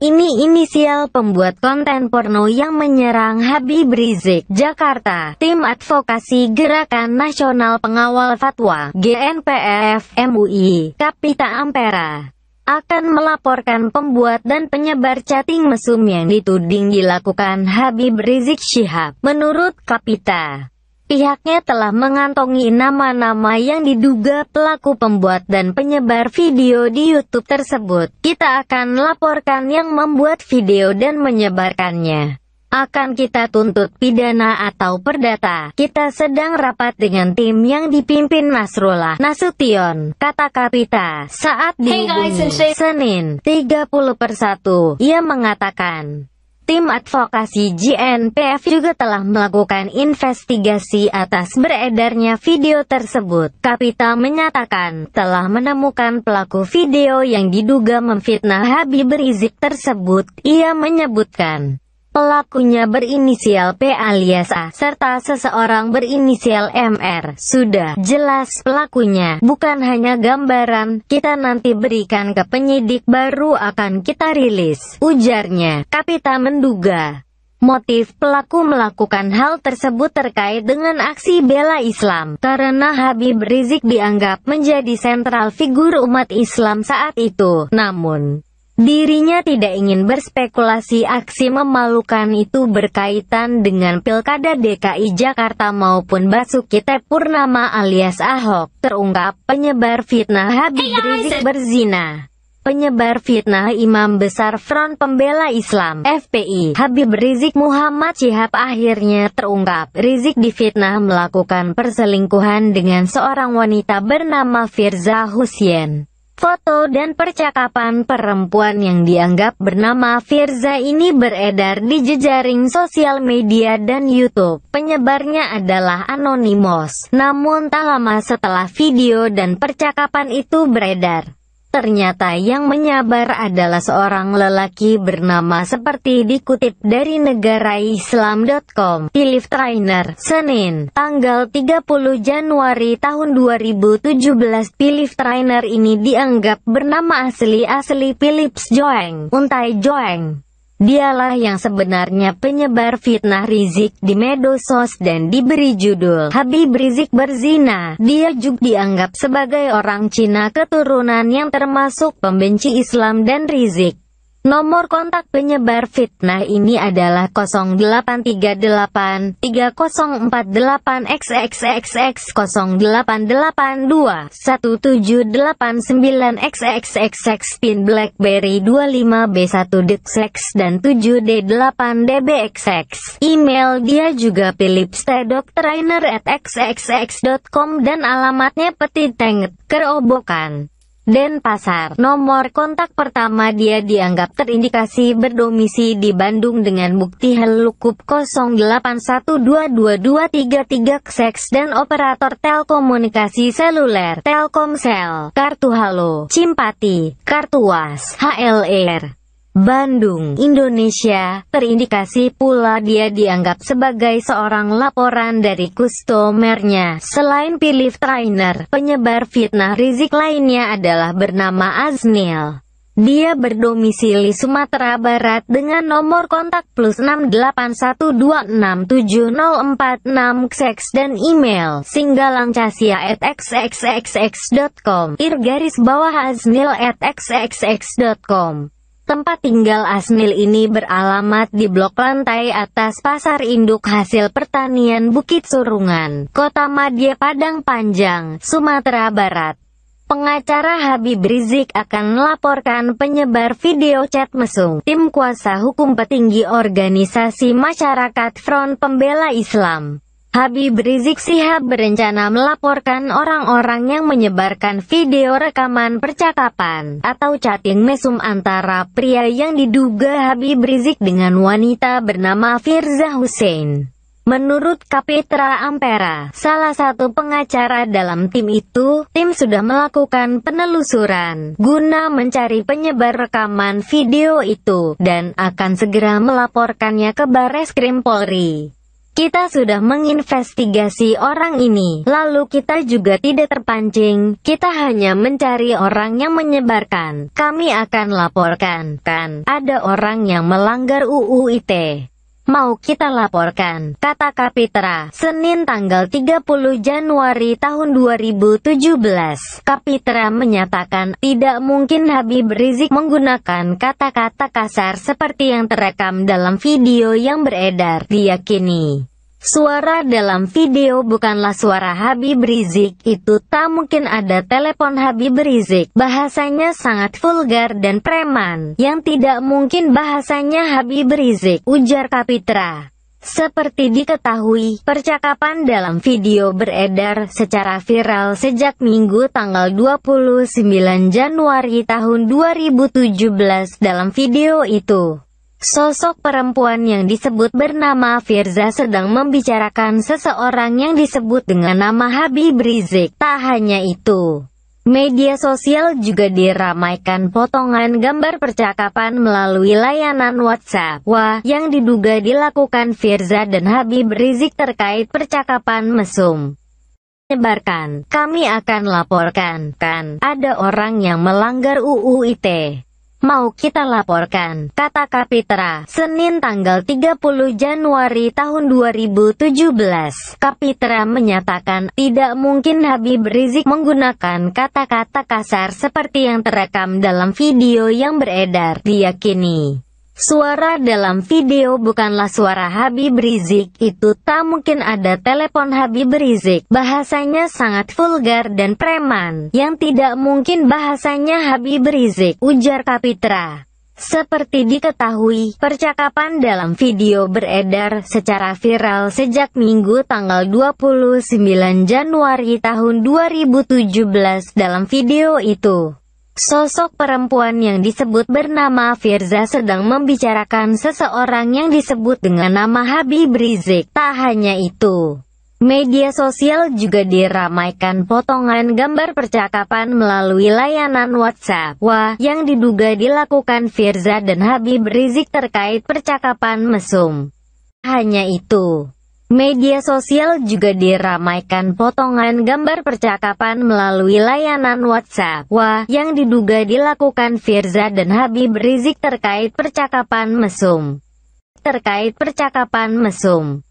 Ini inisial pembuat konten porno yang menyerang Habib Rizik, Jakarta. Tim Advokasi Gerakan Nasional Pengawal Fatwa, GNPF, MUI, Kapita Ampera akan melaporkan pembuat dan penyebar chatting mesum yang dituding dilakukan Habib Rizik Syihab, menurut Kapita. Pihaknya telah mengantongi nama-nama yang diduga pelaku pembuat dan penyebar video di YouTube tersebut. Kita akan laporkan yang membuat video dan menyebarkannya. Akan kita tuntut pidana atau perdata. Kita sedang rapat dengan tim yang dipimpin Nasrullah Nasution, kata Kapita, saat dihubungi. Hey guys, Senin, 30 persatu, ia mengatakan. Tim advokasi GNPF juga telah melakukan investigasi atas beredarnya video tersebut. Kapita menyatakan telah menemukan pelaku video yang diduga memfitnah Habib Rizik tersebut. Ia menyebutkan, Pelakunya berinisial P alias A, serta seseorang berinisial MR. Sudah jelas pelakunya, bukan hanya gambaran, kita nanti berikan ke penyidik baru akan kita rilis. Ujarnya, Kapita menduga. Motif pelaku melakukan hal tersebut terkait dengan aksi bela Islam, karena Habib Rizik dianggap menjadi sentral figur umat Islam saat itu. Namun, Dirinya tidak ingin berspekulasi aksi memalukan itu berkaitan dengan Pilkada DKI Jakarta maupun Basuki Tepurnama alias Ahok. Terungkap penyebar fitnah Habib Rizik berzina. Penyebar fitnah Imam Besar Front Pembela Islam FPI Habib Rizik Muhammad Syihab akhirnya terungkap Rizik difitnah melakukan perselingkuhan dengan seorang wanita bernama Firza Husien. Foto dan percakapan perempuan yang dianggap bernama Firza ini beredar di jejaring sosial media dan YouTube. Penyebarnya adalah anonimos. Namun tak lama setelah video dan percakapan itu beredar, Ternyata yang menyabar adalah seorang lelaki bernama seperti dikutip dari negara islam.com Philip Trainer, Senin, tanggal 30 Januari tahun 2017. Philip Trainer ini dianggap bernama asli-asli Philips Joeng, Untai Joeng. Dialah yang sebenarnya penyebar fitnah Rizik di medosos dan diberi judul Habib Rizik berzina. Dia juga dianggap sebagai orang Cina keturunan yang termasuk pembenci Islam dan Rizik. Nomor kontak penyebar fitnah ini adalah 0838 3048 xxxx 0882 1789 xxxx pin BlackBerry 25B1 DXX dan 7D8DBXX. Email dia juga Philips at dan alamatnya peti Tank, Kerobokan. Denpasar. Nomor kontak pertama dia dianggap terindikasi berdomisi di Bandung dengan bukti helukup 08122233 seks dan operator telekomunikasi seluler, Telkomsel, kartu halo, Cimpati, kartu was, HLR. Bandung, Indonesia, terindikasi pula dia dianggap sebagai seorang laporan dari kustomernya. Selain Philip Trainer, penyebar fitnah Rizik lainnya adalah bernama Aznil. Dia berdomisili Sumatera Barat dengan nomor kontak plus 681267046 dan email singgalangcasia@xxxx.com ir garis bawah aznil@xxxx.com Tempat tinggal Asmil ini beralamat di blok lantai atas Pasar Induk hasil pertanian Bukit Surungan, Kota Madya Padang Panjang, Sumatera Barat. Pengacara Habib Rizik akan melaporkan penyebar video chat mesum. Tim kuasa hukum petinggi organisasi masyarakat Front Pembela Islam Habib Rizik Sihab berencana melaporkan orang-orang yang menyebarkan video rekaman percakapan atau chatting mesum antara pria yang diduga Habib Rizik dengan wanita bernama Firza Hussein. Menurut Kapitra Ampera, salah satu pengacara dalam tim itu, tim sudah melakukan penelusuran guna mencari penyebar rekaman video itu dan akan segera melaporkannya ke Bareskrim Polri. Kita sudah menginvestigasi orang ini, lalu kita juga tidak terpancing. Kita hanya mencari orang yang menyebarkan. Kami akan laporkan, kan, ada orang yang melanggar UU ITE. Mau kita laporkan, kata Kapitra, Senin tanggal 30 Januari tahun 2017. Kapitra menyatakan, tidak mungkin Habib Rizik menggunakan kata-kata kasar seperti yang terekam dalam video yang beredar, diyakini. Suara dalam video bukanlah suara Habib Rizik, itu tak mungkin ada telepon Habib Rizik. Bahasanya sangat vulgar dan preman, yang tidak mungkin bahasanya Habib Rizik, ujar Kapitra. Seperti diketahui, percakapan dalam video beredar secara viral sejak Minggu tanggal 29 Januari tahun 2017 dalam video itu. Sosok perempuan yang disebut bernama Firza sedang membicarakan seseorang yang disebut dengan nama Habib Rizik. Tak hanya itu, media sosial juga diramaikan potongan gambar percakapan melalui layanan WhatsApp Wah, yang diduga dilakukan Firza dan Habib Rizik terkait percakapan mesum menyebarkan, kami akan laporkan, kan, ada orang yang melanggar UU ITE mau kita laporkan, kata Kapitra, Senin tanggal 30 Januari tahun 2017. Kapitra menyatakan, tidak mungkin Habib Rizik menggunakan kata-kata kasar seperti yang terekam dalam video yang beredar, diyakini. Suara dalam video bukanlah suara Habib Rizik, itu tak mungkin ada telepon Habib Rizik. Bahasanya sangat vulgar dan preman, yang tidak mungkin bahasanya Habib Rizik, ujar Kapitra. Seperti diketahui, percakapan dalam video beredar secara viral sejak Minggu tanggal 29 Januari tahun 2017 dalam video itu. Sosok perempuan yang disebut bernama Firza sedang membicarakan seseorang yang disebut dengan nama Habib Rizik. Tak hanya itu, media sosial juga diramaikan potongan gambar percakapan melalui layanan WhatsApp Wah, yang diduga dilakukan Firza dan Habib Rizik terkait percakapan mesum. Hanya itu. Media sosial juga diramaikan potongan gambar percakapan melalui layanan WhatsApp Wah, yang diduga dilakukan Firza dan Habib Rizik terkait percakapan mesum. Terkait percakapan mesum.